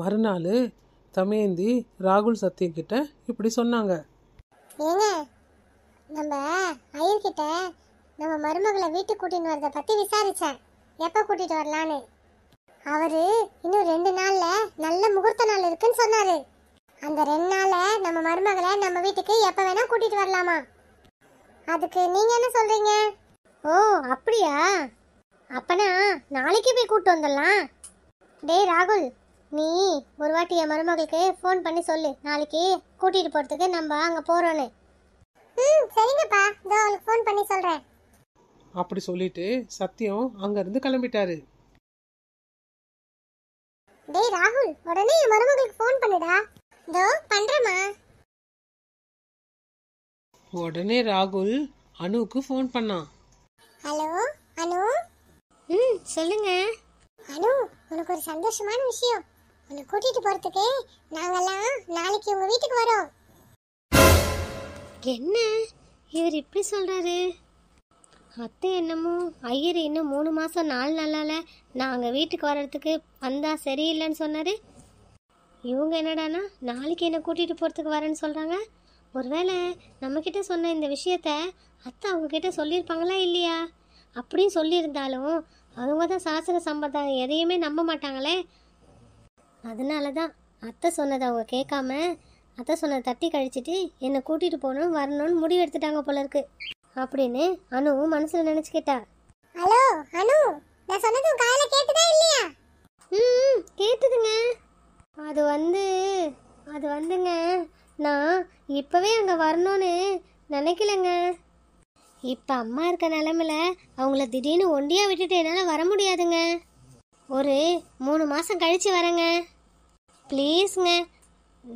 மறுநாள் தமேந்தி ராகுல் சத்தியம் கிட்ட இப்படி சொன்னாங்க ஏங்க நம்ம கிட்ட நம்ம மருமகளை வீட்டுக்கு கூட்டின்னு வரதை பத்தி விசாரிச்சேன் எப்ப கூட்டிட்டு வரலான்னு அவரு இன்னும் ரெண்டு நாள்ல நல்ல முகூர்த்த நாள் இருக்குன்னு சொன்னாரு அந்த ரெண்டு நாள்ல நம்ம மருமகளை நம்ம வீட்டுக்கு எப்ப வேணா கூட்டிட்டு வரலாமா அதுக்கு நீங்க என்ன சொல்றீங்க ஓ அப்படியா அப்பனா நாளைக்கு போய் கூட்டு வந்துடலாம் டேய் ராகுல் நீ ஒரு வாட்டி என் மருமகளுக்கு ஃபோன் பண்ணி சொல்லு நாளைக்கு கூட்டிகிட்டு போகிறதுக்கு நம்ம அங்கே போகிறோன்னு ம் சரிங்கப்பா இதோ அவளுக்கு ஃபோன் பண்ணி சொல்கிறேன் அப்படி சொல்லிட்டு சத்யம் அங்க இருந்து கிளம்பிட்டாரு டேய் ராகுல் உடனே என் மருமகளுக்கு ஃபோன் பண்ணுடா இதோ பண்ணுறேம்மா உடனே ராகுல் அனுவுக்கு ஃபோன் பண்ணான் ஹலோ ம் சொல்லுங்க அனு உனக்கு ஒரு சந்தோஷமான விஷயம் உன்னை கூட்டிட்டு போறதுக்கு நாங்கெல்லாம் நாளைக்கு உங்க வீட்டுக்கு வரோம் என்ன இவர் இப்படி சொல்றாரு அத்தை என்னமோ ஐயர் இன்னும் மூணு மாதம் நாலு நாளால் நாங்கள் வீட்டுக்கு வர்றதுக்கு வந்தால் சரியில்லைன்னு சொன்னார் இவங்க என்னடானா நாளைக்கு என்னை கூட்டிகிட்டு போகிறதுக்கு வரேன்னு சொல்கிறாங்க ஒருவேளை நம்மக்கிட்ட சொன்ன இந்த விஷயத்த அத்தை அவங்கக்கிட்ட சொல்லியிருப்பாங்களா இல்லையா அப்படின்னு சொல்லியிருந்தாலும் அவங்க தான் சாஸ்திர சம்பிரதாயம் எதையுமே நம்ப மாட்டாங்களே அதனால தான் அத்தை சொன்னதை அவங்க கேட்காம அத்தை சொன்னதை தட்டி கழிச்சிட்டு என்னை கூட்டிகிட்டு போகணும் வரணும்னு முடிவு எடுத்துட்டாங்க போல இருக்கு அப்படின்னு அனு மனசில் நினச்சிக்கிட்டா ஹலோ அனு நான் சொன்னது காலையில் கேட்டுதா இல்லையா ம் கேட்டுதுங்க அது வந்து அது வந்துங்க நான் இப்போவே அங்கே வரணும்னு நினைக்கலங்க இப்போ அம்மா இருக்க நிலமையில அவங்கள திடீர்னு ஒண்டியாக விட்டுட்டு என்னால் வர முடியாதுங்க ஒரு மூணு மாதம் கழித்து வரேங்க ப்ளீஸ்ங்க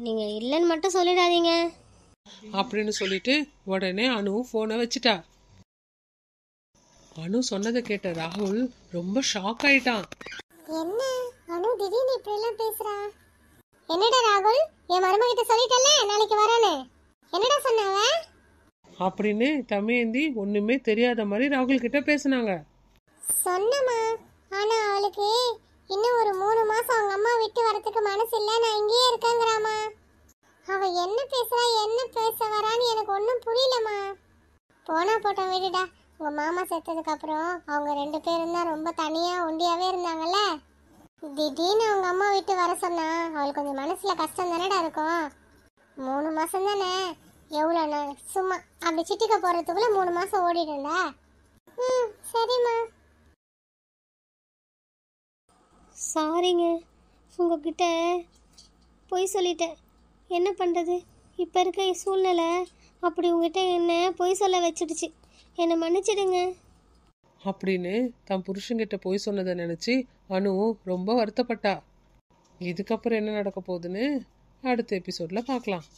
நீங்கள் இல்லைன்னு மட்டும் சொல்லிடாதீங்க அப்படின்னு சொல்லிட்டு உடனே அனு ஃபோனை வச்சுட்டா அனு சொன்னதை கேட்ட ராகுல் ரொம்ப ஷாக் ஆயிட்டான் என்ன அனு திடீர்னு இப்படி எல்லாம் பேசுறா என்னடா ராகுல் என் மருமகிட்ட சொல்லிட்டல நாளைக்கு வரானே என்னடா சொன்னாவ அப்படின்னு தமயந்தி ஒண்ணுமே தெரியாத மாதிரி ராகுல் கிட்ட பேசினாங்க சொன்னமா ஆனா அவளுக்கு இன்னும் ஒரு மூணு மாசம் அவங்க அம்மா விட்டு வரதுக்கு மனசு இல்ல நான் இங்கேயே இருக்கேங்கிறாமா அவ என்ன பேசுறா என்ன பேச வரான்னு எனக்கு ஒன்றும் புரியலம்மா போனா போட்டோம் வீடுடா உங்க மாமா செத்ததுக்கு அப்புறம் அவங்க ரெண்டு பேரும் தான் ரொம்ப தனியா ஒண்டியாவே இருந்தாங்கல்ல திடீர்னு அவங்க அம்மா விட்டு வர சொன்னா அவளுக்கு கொஞ்சம் மனசுல கஷ்டம் தானடா இருக்கும் மூணு மாசம் தானே எவ்வளோ நாள் சும்மா அப்படி சிட்டிக்க போகிறதுக்குள்ளே மூணு மாதம் ஓடிடும்ல ம் சரிம்மா சாரிங்க உங்ககிட்ட பொய் சொல்லிட்டேன் என்ன பண்ணுறது இப்போ இருக்க சூழ்நிலை அப்படி உங்ககிட்ட என்ன பொய் சொல்ல வச்சிடுச்சு என்னை மன்னிச்சிடுங்க அப்படின்னு தன் புருஷங்கிட்ட பொய் சொன்னதை நினச்சி அனு ரொம்ப வருத்தப்பட்டா இதுக்கப்புறம் என்ன நடக்க போகுதுன்னு அடுத்த எபிசோடில் பார்க்கலாம்